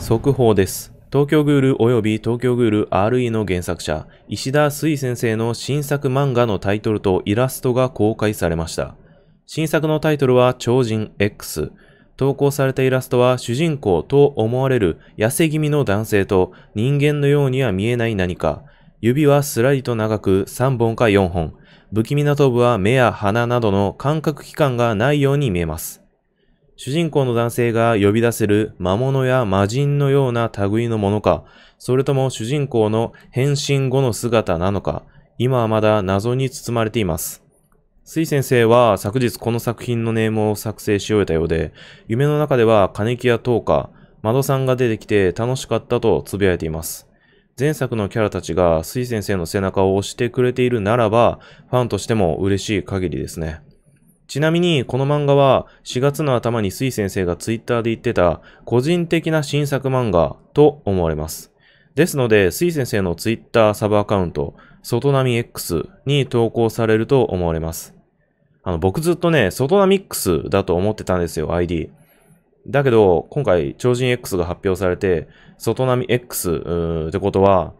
速報です。東京グール及び東京グール RE の原作者、石田水先生の新作漫画のタイトルとイラストが公開されました。新作のタイトルは超人 X。投稿されたイラストは主人公と思われる痩せ気味の男性と人間のようには見えない何か。指はすらりと長く3本か4本。不気味な頭部は目や鼻などの感覚器官がないように見えます。主人公の男性が呼び出せる魔物や魔人のような類のものか、それとも主人公の変身後の姿なのか、今はまだ謎に包まれています。水先生は昨日この作品のネームを作成し終えたようで、夢の中では金木や東ー窓さんが出てきて楽しかったと呟いています。前作のキャラたちが水先生の背中を押してくれているならば、ファンとしても嬉しい限りですね。ちなみに、この漫画は4月の頭に水先生がツイッターで言ってた個人的な新作漫画と思われます。ですので、水先生のツイッターサブアカウント、外波 X に投稿されると思われます。あの、僕ずっとね、外波 X だと思ってたんですよ、ID。だけど、今回、超人 X が発表されて、外波 X ってことは、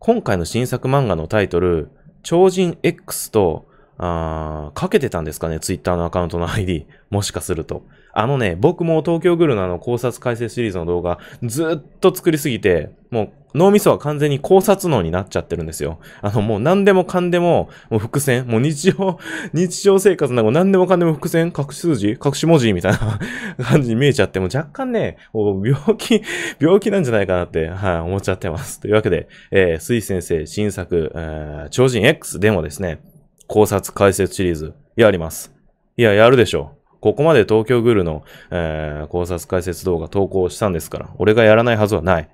今回の新作漫画のタイトル、超人 X とあー、かけてたんですかね、ツイッターのアカウントの ID。もしかすると。あのね、僕も東京グルナの考察解説シリーズの動画、ずっと作りすぎて、もう脳みそは完全に考察脳になっちゃってるんですよ。あの、もう何でもかんでも、もう伏線、もう日常、日常生活なんか何でもかんでも伏線、隠し数字、隠し文字みたいな 感じに見えちゃって、もう若干ね、病気、病気なんじゃないかなって、はい、あ、思っちゃってます。というわけで、えー、スイ先生新作、えー、超人 X でもですね、考察解説シリーズ、やります。いや、やるでしょう。ここまで東京グルの、えー、考察解説動画投稿したんですから、俺がやらないはずはない。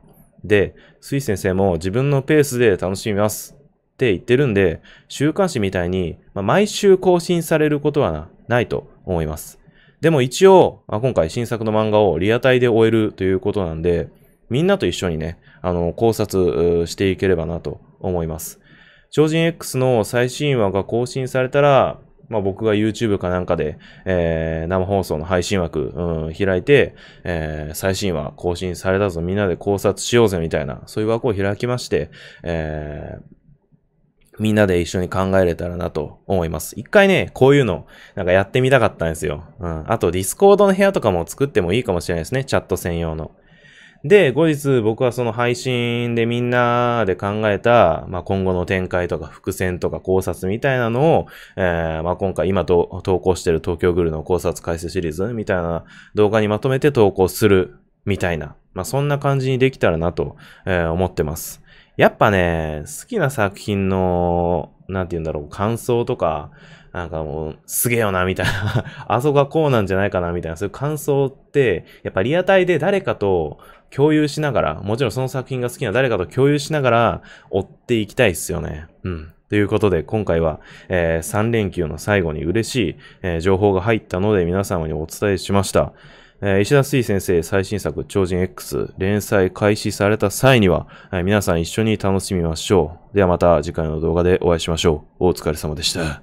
で、スイ先生も自分のペースで楽しみますって言ってるんで、週刊誌みたいに、まあ、毎週更新されることはないと思います。でも一応、まあ、今回新作の漫画をリアタイで終えるということなんで、みんなと一緒にね、あの、考察していければなと思います。超人 X の最新話が更新されたら、まあ、僕が YouTube かなんかで、えー、生放送の配信枠、うん、開いて、えー、最新話更新されたぞ、みんなで考察しようぜみたいな、そういう枠を開きまして、えー、みんなで一緒に考えれたらなと思います。一回ね、こういうの、なんかやってみたかったんですよ。うん。あと、ディスコードの部屋とかも作ってもいいかもしれないですね。チャット専用の。で、後日僕はその配信でみんなで考えた、まあ、今後の展開とか伏線とか考察みたいなのを、えー、まあ、今回今と投稿してる東京グルの考察解説シリーズみたいな動画にまとめて投稿するみたいな、まあ、そんな感じにできたらなと、えー、思ってます。やっぱね、好きな作品のなんて言うんだろう、感想とか、なんかもう、すげえよな、みたいな あそこはこうなんじゃないかな、みたいな、そういう感想って、やっぱリアタイで誰かと共有しながら、もちろんその作品が好きな誰かと共有しながら、追っていきたいっすよね。うん。ということで、今回は、えー、3連休の最後に嬉しい、えー、情報が入ったので皆様にお伝えしました。えー、石田水先生最新作超人 X 連載開始された際には、えー、皆さん一緒に楽しみましょう。ではまた次回の動画でお会いしましょう。お疲れ様でした。